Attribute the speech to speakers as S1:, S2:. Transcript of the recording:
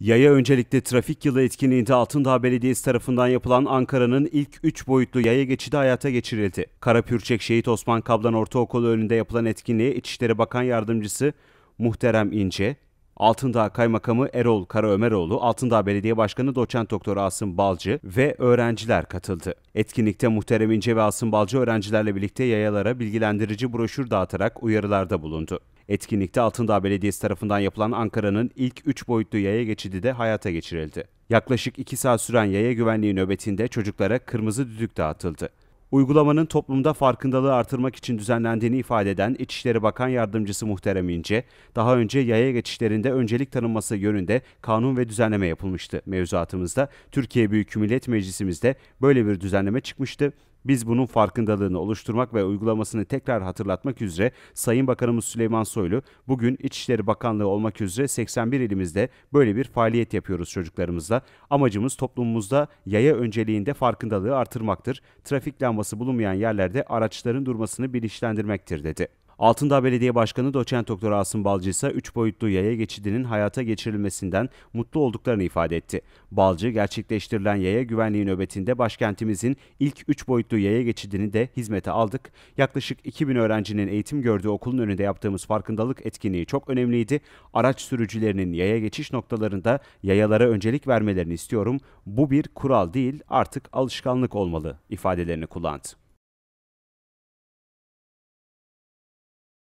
S1: Yaya öncelikle trafik yılı etkinliğinde Altındağ Belediyesi tarafından yapılan Ankara'nın ilk 3 boyutlu yaya geçidi hayata geçirildi. Karapürçek Şehit Osman Kablan Ortaokulu önünde yapılan etkinliğe İçişleri Bakan Yardımcısı Muhterem İnce, Altındağ Kaymakamı Erol Kara Karaömeroğlu, Altındağ Belediye Başkanı Doçent Doktor Asım Balcı ve öğrenciler katıldı. Etkinlikte Muhterem İnce ve Asım Balcı öğrencilerle birlikte yayalara bilgilendirici broşür dağıtarak uyarılarda bulundu. Etkinlikte Altındağ Belediyesi tarafından yapılan Ankara'nın ilk 3 boyutlu yaya geçidi de hayata geçirildi. Yaklaşık 2 saat süren yaya güvenliği nöbetinde çocuklara kırmızı düdük dağıtıldı. Uygulamanın toplumda farkındalığı artırmak için düzenlendiğini ifade eden İçişleri Bakan Yardımcısı Muhterem İnce, daha önce yaya geçişlerinde öncelik tanınması yönünde kanun ve düzenleme yapılmıştı. Mevzuatımızda Türkiye Büyük Millet Meclisimizde böyle bir düzenleme çıkmıştı biz bunun farkındalığını oluşturmak ve uygulamasını tekrar hatırlatmak üzere Sayın Bakanımız Süleyman Soylu bugün İçişleri Bakanlığı olmak üzere 81 ilimizde böyle bir faaliyet yapıyoruz çocuklarımızla. Amacımız toplumumuzda yaya önceliğinde farkındalığı artırmaktır. Trafik lambası bulunmayan yerlerde araçların durmasını bilinçlendirmektir dedi. Altındağ Belediye Başkanı Doçent Doktor Asım Balcı ise 3 boyutlu yaya geçidinin hayata geçirilmesinden mutlu olduklarını ifade etti. Balcı gerçekleştirilen yaya güvenliği nöbetinde başkentimizin ilk 3 boyutlu yaya geçidini de hizmete aldık. Yaklaşık 2000 öğrencinin eğitim gördüğü okulun önünde yaptığımız farkındalık etkinliği çok önemliydi. Araç sürücülerinin yaya geçiş noktalarında yayalara öncelik vermelerini istiyorum. Bu bir kural değil artık alışkanlık olmalı ifadelerini kullandı.